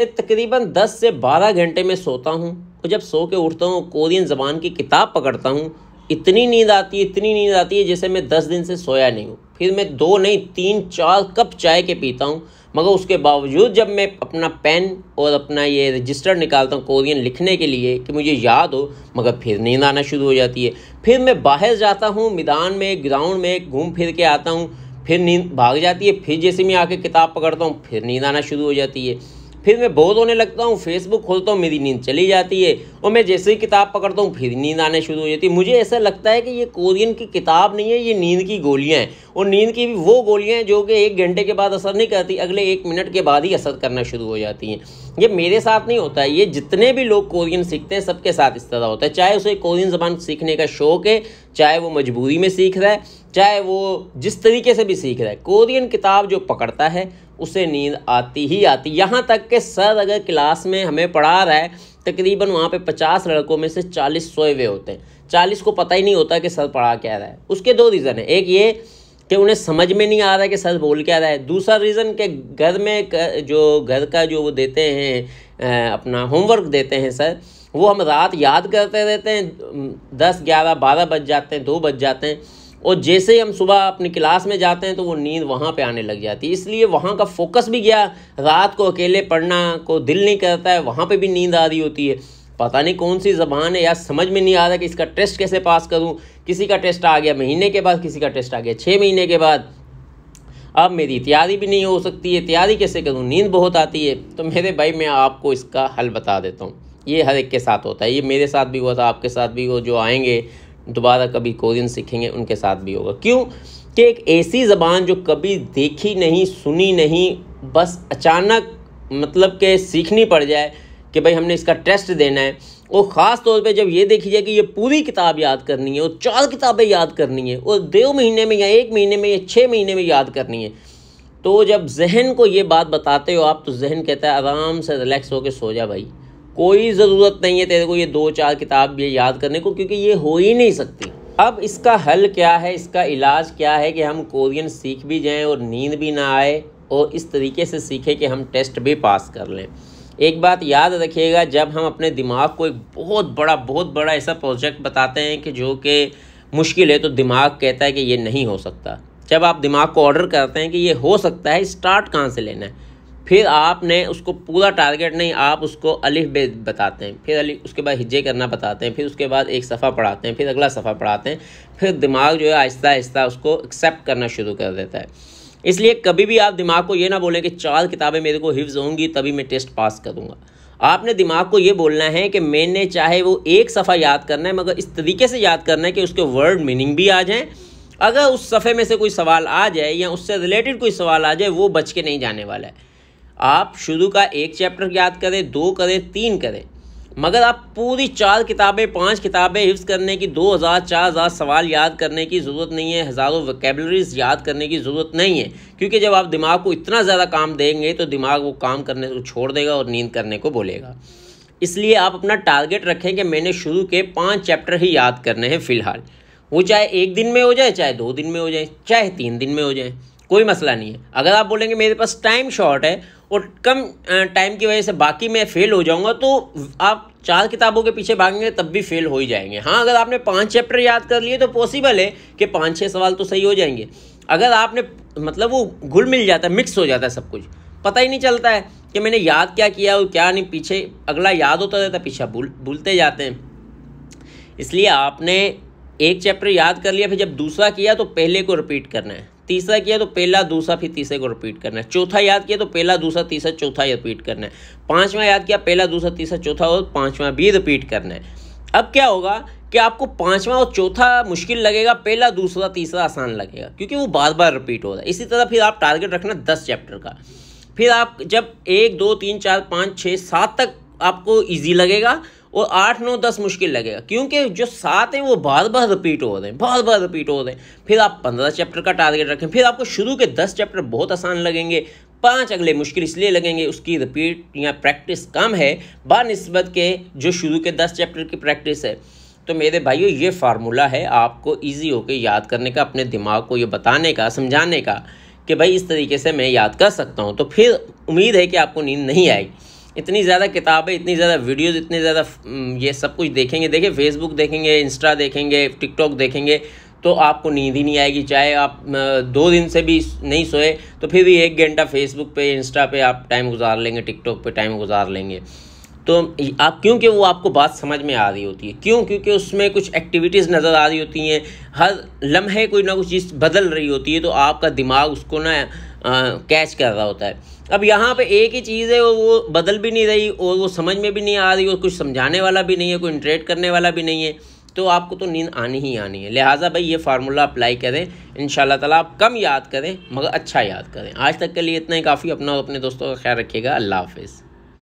तकरीबन 10 से 12 घंटे में सोता हूँ और जब सो के उठता हूँ कोरियन ज़बान की किताब पकड़ता हूँ इतनी नींद आती है इतनी नींद आती है जैसे मैं दस दिन से सोया नहीं हूँ फिर मैं दो नहीं तीन चार कप चाय के पीता हूँ मगर उसके बावजूद जब मैं अपना पेन और अपना ये रजिस्टर निकालता हूँ कोरियन लिखने के लिए कि मुझे याद हो मगर फिर नींद आना शुरू हो जाती है फिर मैं बाहर जाता हूँ मैदान में ग्राउंड में घूम फिर के आता हूँ फिर नींद भाग जाती है फिर जैसे मैं आके किताब पकड़ता हूँ फिर नींद आना शुरू हो जाती है फिर मैं बोध होने लगता हूँ फेसबुक खोलता हूँ मेरी नींद चली जाती है और मैं जैसे ही किताब पकड़ता हूँ फिर नींद आने शुरू हो जाती है मुझे ऐसा लगता है कि ये कोरियन की किताब नहीं है ये नींद की गोलियाँ हैं और नींद की भी वो गोलियाँ हैं जो कि एक घंटे के बाद असर नहीं करती अगले एक मिनट के बाद ही असर करना शुरू हो जाती हैं ये मेरे साथ नहीं होता है ये जितने भी लोग कोरियन सीखते हैं सबके साथ इस तरह होता है चाहे उसे कोरियन जबान सीखने का शौक है चाहे वो मजबूरी में सीख रहा है चाहे वो जिस तरीके से भी सीख रहा है कोरियन किताब जो पकड़ता है उसे नींद आती ही आती यहाँ तक कि सर अगर क्लास में हमें पढ़ा रहा है तकरीबन वहाँ पे पचास लड़कों में से चालीस सोए हुए होते हैं चालीस को पता ही नहीं होता कि सर पढ़ा क्या रहा है उसके दो रीज़न है एक ये कि उन्हें समझ में नहीं आ रहा है कि सर बोल क्या रहा है दूसरा रीज़न कि घर में जो घर का जो वो देते हैं अपना होमवर्क देते हैं सर वो हम रात याद करते रहते हैं दस ग्यारह बारह बज जाते हैं दो बज जाते हैं और जैसे ही हम सुबह अपनी क्लास में जाते हैं तो वो नींद वहाँ पे आने लग जाती है इसलिए वहाँ का फोकस भी गया रात को अकेले पढ़ना को दिल नहीं करता है वहाँ पे भी नींद आ रही होती है पता नहीं कौन सी ज़बान है या समझ में नहीं आ रहा कि इसका टेस्ट कैसे पास करूँ किसी का टेस्ट आ गया महीने के बाद किसी का टेस्ट आ गया छः महीने के बाद अब मेरी तैयारी भी नहीं हो सकती है तैयारी कैसे करूँ नींद बहुत आती है तो मेरे भाई मैं आपको इसका हल बता देता हूँ ये हर एक के साथ होता है ये मेरे साथ भी हुआ था आपके साथ भी वो जो आएंगे दोबारा कभी कोरियन सीखेंगे उनके साथ भी होगा क्यों कि एक ऐसी ज़बान जो कभी देखी नहीं सुनी नहीं बस अचानक मतलब के सीखनी पड़ जाए कि भाई हमने इसका टेस्ट देना है और ख़ास तौर पे जब ये देखी जाए कि ये पूरी किताब याद करनी है और चार किताबें याद करनी है और दो महीने में या एक महीने में या छः महीने में याद करनी है तो जब जहन को ये बात बताते हो आप तो जहन कहता है आराम से रिलैक्स होकर सो जा भाई कोई ज़रूरत नहीं है तेरे को ये दो चार किताब ये याद करने को क्योंकि ये हो ही नहीं सकती अब इसका हल क्या है इसका इलाज क्या है कि हम कोरियन सीख भी जाएं और नींद भी ना आए और इस तरीके से सीखें कि हम टेस्ट भी पास कर लें एक बात याद रखिएगा जब हम अपने दिमाग को एक बहुत बड़ा बहुत बड़ा ऐसा प्रोजेक्ट बताते हैं कि जो कि मुश्किल है तो दिमाग कहता है कि ये नहीं हो सकता जब आप दिमाग को ऑर्डर करते हैं कि ये हो सकता है स्टार्ट कहाँ से लेना है फिर आपने उसको पूरा टारगेट नहीं आप उसको अलिफ बे बताते हैं फिर अली उसके बाद हिज्जे करना बताते हैं फिर उसके बाद एक सफ़ा पढ़ाते हैं फिर अगला सफ़ा पढ़ाते हैं फिर दिमाग जो है आहिस्ता आहिस्ता उसको एक्सेप्ट करना शुरू कर देता है इसलिए कभी भी आप दिमाग को ये ना बोलें कि चार किताबें मेरे को हिफ्ज़ होंगी तभी मैं टेस्ट पास करूँगा आपने दिमाग को ये बोलना है कि मैंने चाहे वो एक सफ़ा याद करना है मगर इस तरीके से याद करना है कि उसके वर्ड मीनिंग भी आ जाएँ अगर उस सफ़े में से कोई सवाल आ जाए या उससे रिलेटेड कोई सवाल आ जाए वो बच के नहीं जाने वाला है आप शुरू का एक चैप्टर याद करें दो करें तीन करें मगर आप पूरी चार किताबें पांच किताबें हिफ्स करने की दो हज़ार चार हज़ार सवाल याद करने की ज़रूरत नहीं है हज़ारों वकेबलरीज याद करने की ज़रूरत नहीं है क्योंकि जब आप दिमाग को इतना ज़्यादा काम देंगे तो दिमाग वो काम करने को छोड़ देगा और नींद करने को बोलेगा इसलिए आप अपना टारगेट रखें कि मैंने शुरू के पाँच चैप्टर ही याद करने हैं फ़िलहाल वो चाहे एक दिन में हो जाए चाहे दो दिन में हो जाए चाहे तीन दिन में हो जाए कोई मसला नहीं है अगर आप बोलेंगे मेरे पास टाइम शॉर्ट है और कम टाइम की वजह से बाकी मैं फेल हो जाऊंगा तो आप चार किताबों के पीछे भागेंगे तब भी फेल हो ही जाएंगे हाँ अगर आपने पाँच चैप्टर याद कर लिए तो पॉसिबल है कि पाँच छः सवाल तो सही हो जाएंगे अगर आपने मतलब वो घुल मिल जाता है मिक्स हो जाता है सब कुछ पता ही नहीं चलता है कि मैंने याद क्या किया और क्या नहीं पीछे अगला याद होता रहता पीछे भूल भूलते जाते हैं इसलिए आपने एक चैप्टर याद कर लिया फिर जब दूसरा किया तो पहले को रिपीट करना है तीसरा किया तो पहला दूसरा फिर तीसरे को रिपीट करना है चौथा याद किया तो पहला दूसरा तीसरा चौथा रिपीट करना है पाँचवा याद किया पहला दूसरा तीसरा चौथा और पाँचवा भी रिपीट करना है अब क्या होगा कि आपको पाँचवा और चौथा मुश्किल लगेगा पहला दूसरा तीसरा आसान लगेगा क्योंकि वो बार बार रिपीट हो रहा है इसी तरह फिर आप टारगेट रखना दस चैप्टर का फिर आप जब एक दो तीन चार पाँच छः सात तक आपको ईजी लगेगा और आठ नौ दस मुश्किल लगेगा क्योंकि जो सात हैं वो बार बार रिपीट हो रहे हैं बार बार रिपीट हो रहे हैं फिर आप पंद्रह चैप्टर का टारगेट रखें फिर आपको शुरू के दस चैप्टर बहुत आसान लगेंगे पांच अगले मुश्किल इसलिए लगेंगे उसकी रिपीट या प्रैक्टिस कम है बनस्बत के जो शुरू के दस चैप्टर की प्रैक्टिस है तो मेरे भाइयों ये फार्मूला है आपको ईजी होकर याद करने का अपने दिमाग को ये बताने का समझाने का कि भाई इस तरीके से मैं याद कर सकता हूँ तो फिर उम्मीद है कि आपको नींद नहीं आएगी इतनी ज़्यादा किताबें इतनी ज़्यादा वीडियोज़ इतने ज़्यादा ये सब कुछ देखेंगे देखिए फेसबुक देखेंगे इंस्टा देखेंगे टिकटॉक देखेंगे तो आपको नींद ही नहीं आएगी चाहे आप दो दिन से भी नहीं सोए तो फिर भी एक घंटा फेसबुक पे इंस्टा पे आप टाइम गुजार लेंगे टिकटॉक पे टाइम गुजार लेंगे तो आप क्योंकि वो आपको बात समझ में आ रही होती है क्यों क्योंकि उसमें कुछ एक्टिविटीज़ नज़र आ रही होती हैं हर लम्हे कोई ना कुछ चीज़ बदल रही होती है तो आपका दिमाग उसको ना कैच कर रहा होता है अब यहाँ पे एक ही चीज़ है और वो बदल भी नहीं रही और वो समझ में भी नहीं आ रही और कुछ समझाने वाला भी नहीं है कोई इंटरेट करने वाला भी नहीं है तो आपको तो नींद आनी ही आनी है लिहाजा भाई ये फार्मूला अप्लाई करें इन ताला आप कम याद करें मगर अच्छा याद करें आज तक के लिए इतना ही काफ़ी अपना और अपने दोस्तों का ख्याल रखिएगा अल्लाह हाफिज़